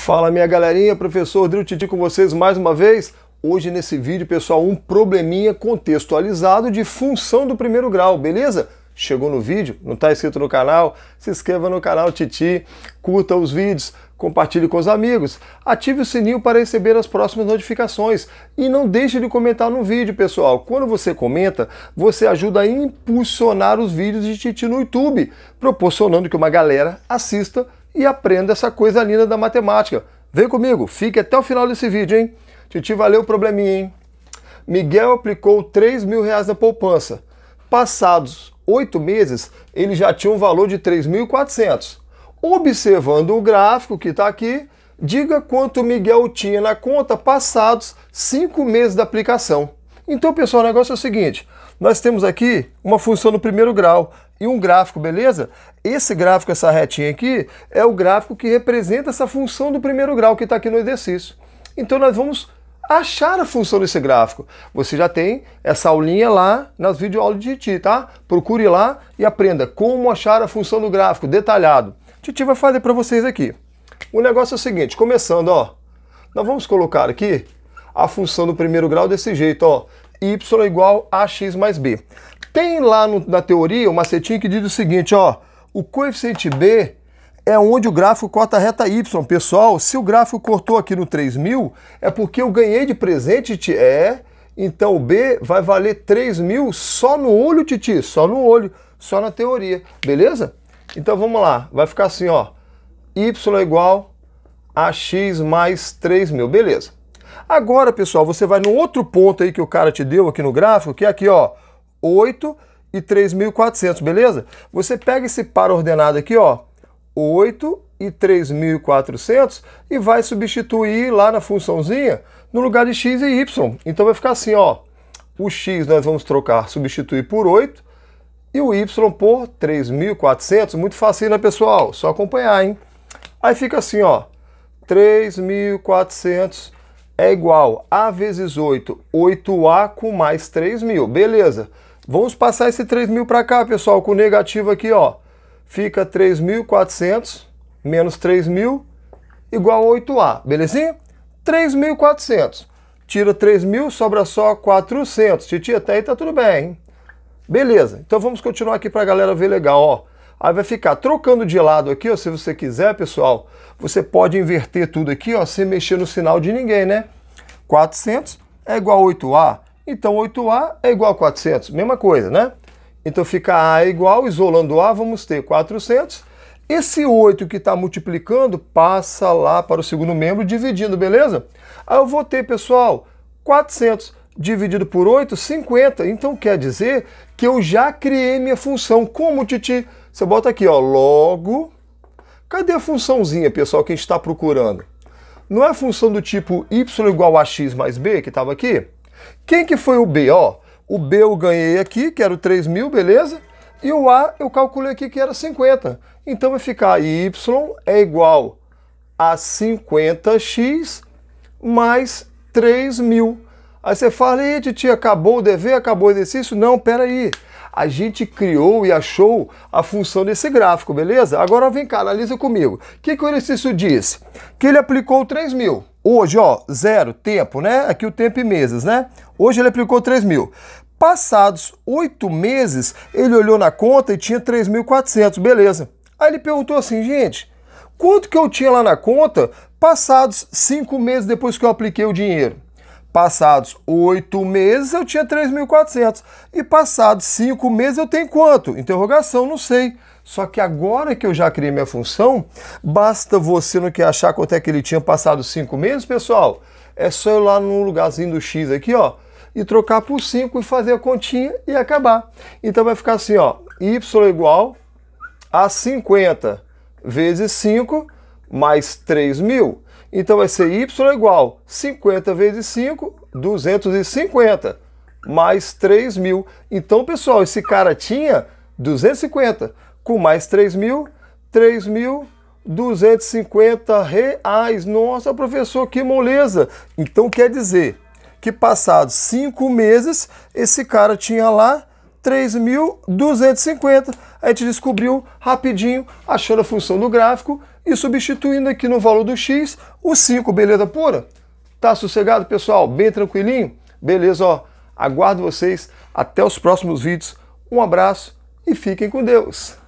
Fala minha galerinha, professor Rodrigo Titi com vocês mais uma vez. Hoje nesse vídeo, pessoal, um probleminha contextualizado de função do primeiro grau, beleza? Chegou no vídeo? Não está inscrito no canal? Se inscreva no canal Titi, curta os vídeos, compartilhe com os amigos, ative o sininho para receber as próximas notificações e não deixe de comentar no vídeo, pessoal. Quando você comenta, você ajuda a impulsionar os vídeos de Titi no YouTube, proporcionando que uma galera assista e aprenda essa coisa linda da matemática. Vem comigo, fique até o final desse vídeo, hein? Titi, valeu o probleminha, hein? Miguel aplicou 3 mil reais na poupança. Passados oito meses, ele já tinha um valor de 3.400. Observando o gráfico que está aqui, diga quanto Miguel tinha na conta passados cinco meses da aplicação. Então, pessoal, o negócio é o seguinte: nós temos aqui uma função no primeiro grau e um gráfico, beleza? Esse gráfico, essa retinha aqui, é o gráfico que representa essa função do primeiro grau que está aqui no exercício. Então nós vamos achar a função desse gráfico. Você já tem essa aulinha lá nas videoaulas de Titi, tá? Procure lá e aprenda como achar a função do gráfico, detalhado. Titi vai fazer para vocês aqui. O negócio é o seguinte, começando, ó. Nós vamos colocar aqui a função do primeiro grau desse jeito, ó. y igual a x mais b. Tem lá no, na teoria um macetinho que diz o seguinte, ó, o coeficiente B é onde o gráfico corta a reta Y. Pessoal, se o gráfico cortou aqui no 3.000, é porque eu ganhei de presente, titi. é, então o B vai valer 3.000 só no olho, Titi, só no olho, só na teoria, beleza? Então vamos lá, vai ficar assim, ó, Y é igual a X mais 3.000, beleza. Agora, pessoal, você vai no outro ponto aí que o cara te deu aqui no gráfico, que é aqui, ó, 8 e 3.400, beleza? Você pega esse par ordenado aqui, ó, 8 e 3.400 e vai substituir lá na funçãozinha no lugar de x e y. Então vai ficar assim, ó, o x nós vamos trocar, substituir por 8 e o y por 3.400. Muito fácil, né, pessoal? Só acompanhar, hein? Aí fica assim, ó, 3.400 é igual a vezes 8, 8a com mais 3.000, beleza? Beleza? Vamos passar esse 3.000 para cá, pessoal, com negativo aqui, ó. Fica 3.400 menos 3.000 igual a 8A, belezinha? 3.400. Tira 3.000, sobra só 400. Titi, até aí tá tudo bem, hein? Beleza, então vamos continuar aqui para a galera ver legal, ó. Aí vai ficar trocando de lado aqui, ó, se você quiser, pessoal. Você pode inverter tudo aqui, ó, sem mexer no sinal de ninguém, né? 400 é igual a 8A. Então 8A é igual a 400, mesma coisa, né? Então fica A igual, isolando A, vamos ter 400. Esse 8 que está multiplicando passa lá para o segundo membro, dividindo, beleza? Aí eu vou ter, pessoal, 400 dividido por 8, 50. Então quer dizer que eu já criei minha função. Como, Titi? Você bota aqui, ó, logo. Cadê a funçãozinha, pessoal, que a gente está procurando? Não é a função do tipo y igual a x mais b que estava aqui? Quem que foi o B? Ó, o B eu ganhei aqui, que era o 3 mil, beleza? E o A eu calculei aqui que era 50. Então vai ficar Y é igual a 50x mais 3 mil. Aí você fala, e titia, acabou o dever, acabou o exercício? Não, peraí. A gente criou e achou a função desse gráfico, beleza? Agora vem cá, analisa comigo. O que, que o exercício diz? Que ele aplicou 3 mil. Hoje, ó, zero, tempo, né? Aqui o tempo e meses, né? Hoje ele aplicou 3 mil. Passados oito meses, ele olhou na conta e tinha 3.400, beleza. Aí ele perguntou assim, gente, quanto que eu tinha lá na conta passados cinco meses depois que eu apliquei o dinheiro? Passados oito meses eu tinha 3.400 e passados cinco meses eu tenho quanto? Interrogação, não sei. Só que agora que eu já criei minha função, basta você não quer achar quanto é que ele tinha passado cinco meses, pessoal? É só eu ir lá no lugarzinho do X aqui, ó, e trocar por 5 e fazer a continha e acabar. Então vai ficar assim, ó, y igual a 50 vezes 5 mais 3.000. mil. Então vai ser y igual 50 vezes 5, 250, mais 3 mil. Então, pessoal, esse cara tinha 250, com mais 3 mil, 3 mil, 250 reais. Nossa, professor, que moleza! Então quer dizer que passados cinco meses, esse cara tinha lá 3.250. A gente descobriu rapidinho, achando a função do gráfico e substituindo aqui no valor do x o 5, beleza pura? Tá sossegado, pessoal? Bem tranquilinho? Beleza, ó. Aguardo vocês até os próximos vídeos. Um abraço e fiquem com Deus.